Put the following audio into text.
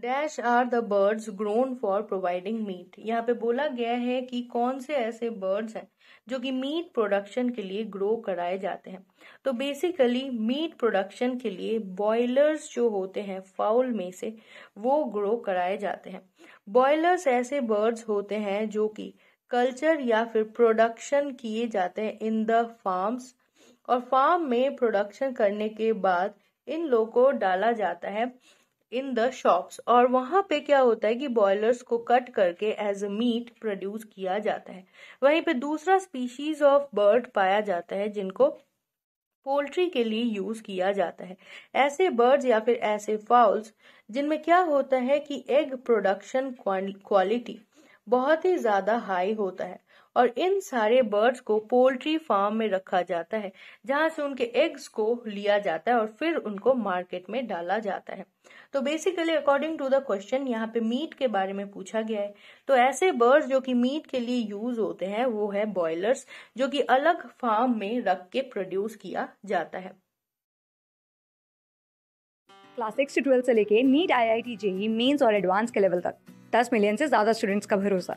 dash are the birds grown for providing meat यहाँ पे बोला गया है कि कौन से ऐसे बर्ड्स हैं जो कि मीट प्रोडक्शन के लिए ग्रो कराए जाते हैं तो बेसिकली मीट प्रोडक्शन के लिए बॉयलर्स जो होते हैं फाउल में से वो ग्रो कराए जाते हैं बॉयलर्स ऐसे बर्ड्स होते हैं जो कि कल्चर या फिर प्रोडक्शन किए जाते हैं इन द फार्म्स और फार्म में प्रोडक्शन करने के बाद इन लोगों को डाला जाता है इन द शॉप्स और वहां पे क्या होता है कि बॉयलर्स को कट करके एज अ मीट प्रोड्यूस किया जाता है वहीं पे दूसरा स्पीशीज ऑफ बर्ड पाया जाता है जिनको पोल्ट्री के लिए यूज किया जाता है ऐसे बर्ड्स या फिर ऐसे फाउल्स जिनमें क्या होता है कि एग प्रोडक्शन क्वालिटी बहुत ही ज्यादा हाई होता है और इन सारे बर्ड्स को पोल्ट्री फार्म में रखा जाता है जहां से उनके एग्स को लिया जाता है और फिर उनको मार्केट में डाला जाता है तो basically according to the question यहाँ पे मीट के बारे में पूछा गया है तो ऐसे बर्ड्स जो कि मीट के लिए यूज होते हैं वो है बॉयलर्स जो कि अलग फार्म में रख के प्रोड्यूस किया जाता है क्लास सिक्स से ट्वेल्थ से लेके NEET I I T JEE mains और एडवांस के लेवल तक दस मिलियन से ज्यादा स्टूडेंट्स का भरोसा